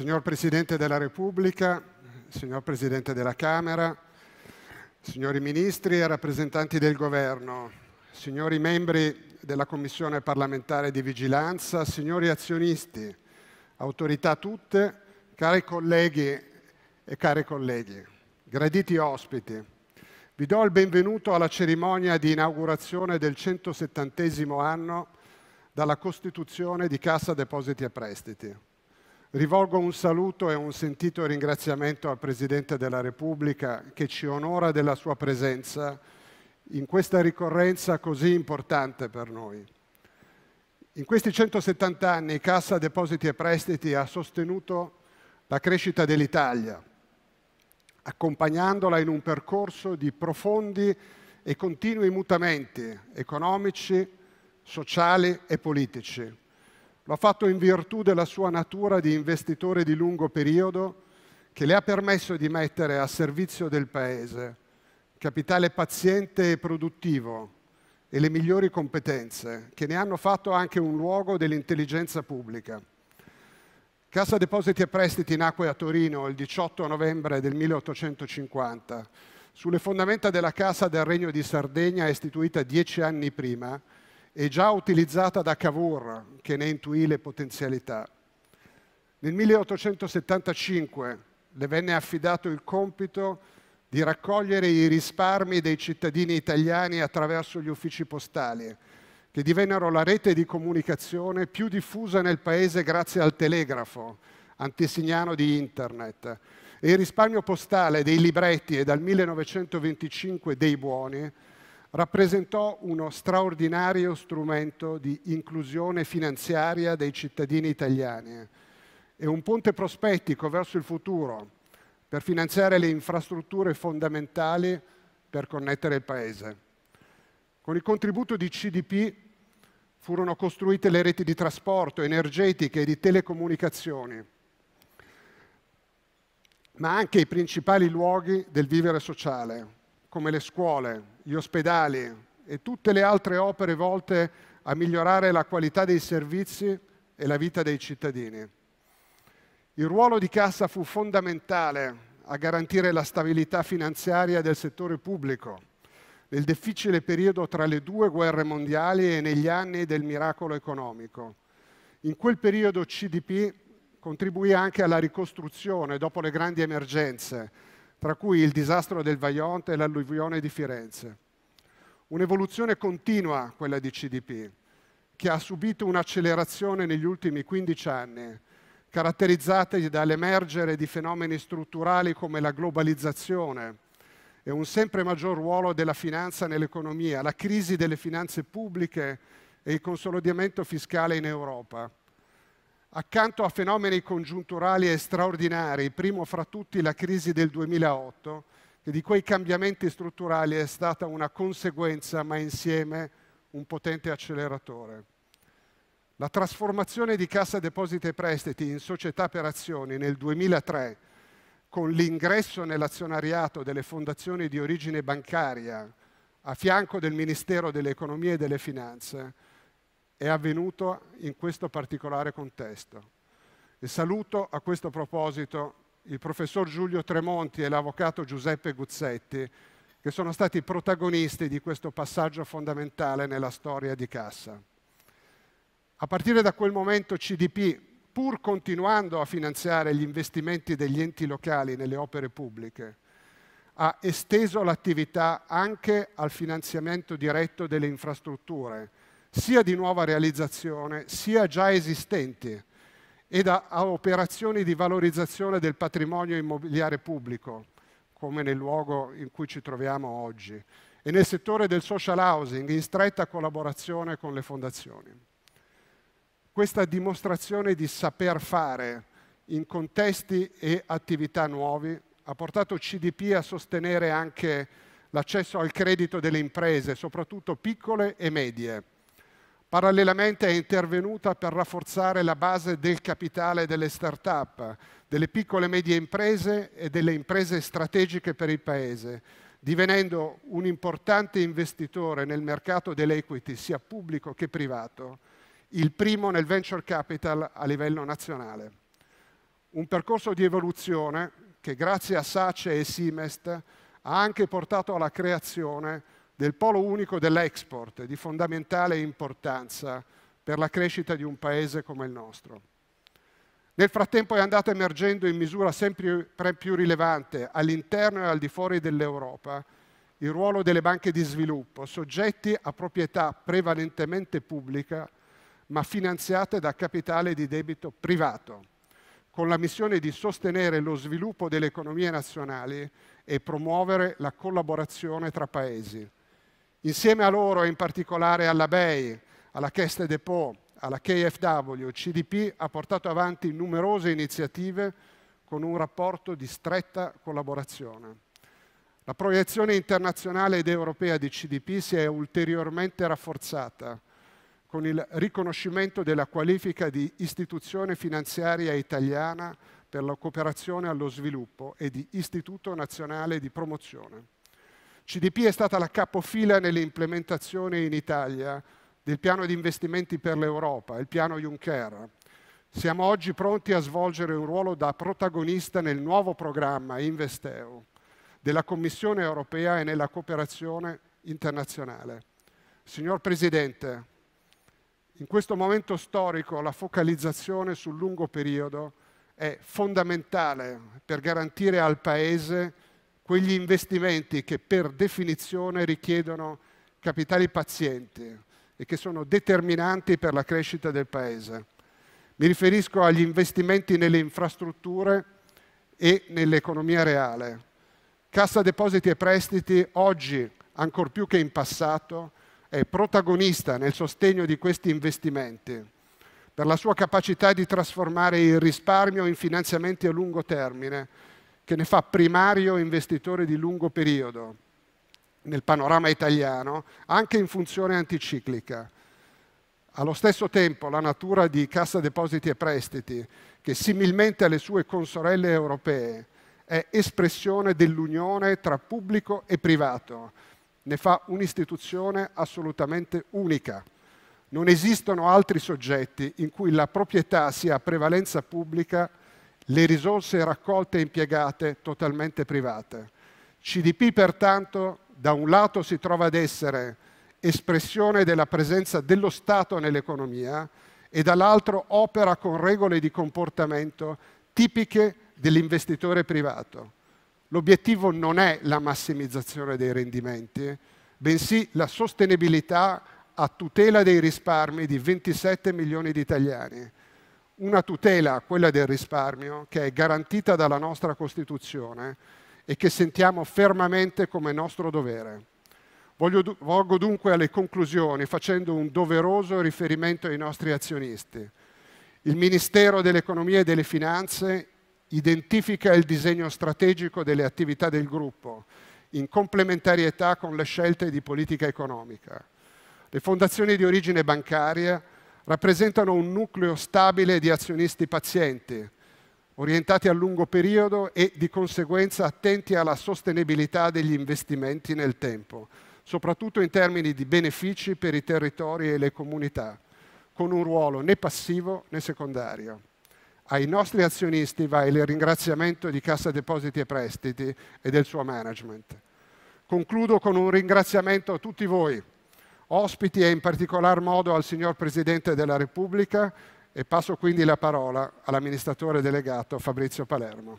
Signor Presidente della Repubblica, signor Presidente della Camera, signori Ministri e rappresentanti del Governo, signori membri della Commissione parlamentare di vigilanza, signori azionisti, autorità tutte, cari colleghi e cari colleghi, graditi ospiti, vi do il benvenuto alla cerimonia di inaugurazione del 170 anno dalla Costituzione di Cassa Depositi e Prestiti Rivolgo un saluto e un sentito ringraziamento al Presidente della Repubblica che ci onora della sua presenza in questa ricorrenza così importante per noi. In questi 170 anni Cassa Depositi e Prestiti ha sostenuto la crescita dell'Italia, accompagnandola in un percorso di profondi e continui mutamenti economici, sociali e politici lo ha fatto in virtù della sua natura di investitore di lungo periodo che le ha permesso di mettere a servizio del Paese capitale paziente e produttivo e le migliori competenze che ne hanno fatto anche un luogo dell'intelligenza pubblica. Cassa Depositi e Prestiti nacque a Torino il 18 novembre del 1850. Sulle fondamenta della Casa del Regno di Sardegna, istituita dieci anni prima, e già utilizzata da Cavour, che ne intuì le potenzialità. Nel 1875 le venne affidato il compito di raccogliere i risparmi dei cittadini italiani attraverso gli uffici postali, che divennero la rete di comunicazione più diffusa nel paese grazie al telegrafo, antesignano di internet. E il risparmio postale dei libretti e dal 1925 dei buoni rappresentò uno straordinario strumento di inclusione finanziaria dei cittadini italiani e un ponte prospettico verso il futuro per finanziare le infrastrutture fondamentali per connettere il Paese. Con il contributo di CDP furono costruite le reti di trasporto, energetiche e di telecomunicazioni, ma anche i principali luoghi del vivere sociale, come le scuole, gli ospedali e tutte le altre opere volte a migliorare la qualità dei servizi e la vita dei cittadini. Il ruolo di Cassa fu fondamentale a garantire la stabilità finanziaria del settore pubblico nel difficile periodo tra le due guerre mondiali e negli anni del miracolo economico. In quel periodo CDP contribuì anche alla ricostruzione dopo le grandi emergenze, tra cui il disastro del Vaionte e l'alluvione di Firenze. Un'evoluzione continua quella di CDP, che ha subito un'accelerazione negli ultimi 15 anni, caratterizzata dall'emergere di fenomeni strutturali come la globalizzazione e un sempre maggior ruolo della finanza nell'economia, la crisi delle finanze pubbliche e il consolidamento fiscale in Europa accanto a fenomeni congiunturali e straordinari, primo fra tutti la crisi del 2008, che di quei cambiamenti strutturali è stata una conseguenza, ma insieme un potente acceleratore. La trasformazione di Cassa Depositi e Prestiti in società per azioni nel 2003, con l'ingresso nell'azionariato delle fondazioni di origine bancaria a fianco del Ministero dell'Economia e delle Finanze, è avvenuto in questo particolare contesto. E saluto a questo proposito il professor Giulio Tremonti e l'avvocato Giuseppe Guzzetti, che sono stati protagonisti di questo passaggio fondamentale nella storia di Cassa. A partire da quel momento CDP, pur continuando a finanziare gli investimenti degli enti locali nelle opere pubbliche, ha esteso l'attività anche al finanziamento diretto delle infrastrutture, sia di nuova realizzazione, sia già esistenti, e da, a operazioni di valorizzazione del patrimonio immobiliare pubblico, come nel luogo in cui ci troviamo oggi, e nel settore del social housing in stretta collaborazione con le fondazioni. Questa dimostrazione di saper fare in contesti e attività nuovi ha portato CDP a sostenere anche l'accesso al credito delle imprese, soprattutto piccole e medie, Parallelamente è intervenuta per rafforzare la base del capitale delle start-up, delle piccole e medie imprese e delle imprese strategiche per il Paese, divenendo un importante investitore nel mercato dell'equity, sia pubblico che privato, il primo nel venture capital a livello nazionale. Un percorso di evoluzione che grazie a SACE e Simest ha anche portato alla creazione del polo unico dell'export di fondamentale importanza per la crescita di un paese come il nostro. Nel frattempo è andato emergendo in misura sempre più rilevante all'interno e al di fuori dell'Europa il ruolo delle banche di sviluppo, soggetti a proprietà prevalentemente pubblica, ma finanziate da capitale di debito privato, con la missione di sostenere lo sviluppo delle economie nazionali e promuovere la collaborazione tra paesi Insieme a loro, e in particolare alla BEI, alla Caisse Depot, alla KfW, il CDP ha portato avanti numerose iniziative con un rapporto di stretta collaborazione. La proiezione internazionale ed europea di CDP si è ulteriormente rafforzata con il riconoscimento della qualifica di istituzione finanziaria italiana per la cooperazione allo sviluppo e di Istituto Nazionale di Promozione. CDP è stata la capofila nell'implementazione in Italia del piano di investimenti per l'Europa, il piano Juncker. Siamo oggi pronti a svolgere un ruolo da protagonista nel nuovo programma Investeu della Commissione europea e nella cooperazione internazionale. Signor Presidente, in questo momento storico la focalizzazione sul lungo periodo è fondamentale per garantire al Paese quegli investimenti che per definizione richiedono capitali pazienti e che sono determinanti per la crescita del Paese. Mi riferisco agli investimenti nelle infrastrutture e nell'economia reale. Cassa depositi e prestiti oggi, ancor più che in passato, è protagonista nel sostegno di questi investimenti per la sua capacità di trasformare il risparmio in finanziamenti a lungo termine che ne fa primario investitore di lungo periodo nel panorama italiano, anche in funzione anticiclica. Allo stesso tempo la natura di Cassa Depositi e Prestiti, che similmente alle sue consorelle europee è espressione dell'unione tra pubblico e privato, ne fa un'istituzione assolutamente unica. Non esistono altri soggetti in cui la proprietà sia a prevalenza pubblica le risorse raccolte e impiegate totalmente private. CDP pertanto da un lato si trova ad essere espressione della presenza dello Stato nell'economia e dall'altro opera con regole di comportamento tipiche dell'investitore privato. L'obiettivo non è la massimizzazione dei rendimenti, bensì la sostenibilità a tutela dei risparmi di 27 milioni di italiani una tutela, quella del risparmio, che è garantita dalla nostra Costituzione e che sentiamo fermamente come nostro dovere. Voglio, volgo dunque alle conclusioni facendo un doveroso riferimento ai nostri azionisti. Il Ministero dell'Economia e delle Finanze identifica il disegno strategico delle attività del gruppo in complementarietà con le scelte di politica economica. Le fondazioni di origine bancaria rappresentano un nucleo stabile di azionisti pazienti, orientati a lungo periodo e di conseguenza attenti alla sostenibilità degli investimenti nel tempo, soprattutto in termini di benefici per i territori e le comunità, con un ruolo né passivo né secondario. Ai nostri azionisti va il ringraziamento di Cassa Depositi e Prestiti e del suo management. Concludo con un ringraziamento a tutti voi ospiti e in particolar modo al signor Presidente della Repubblica e passo quindi la parola all'amministratore delegato Fabrizio Palermo.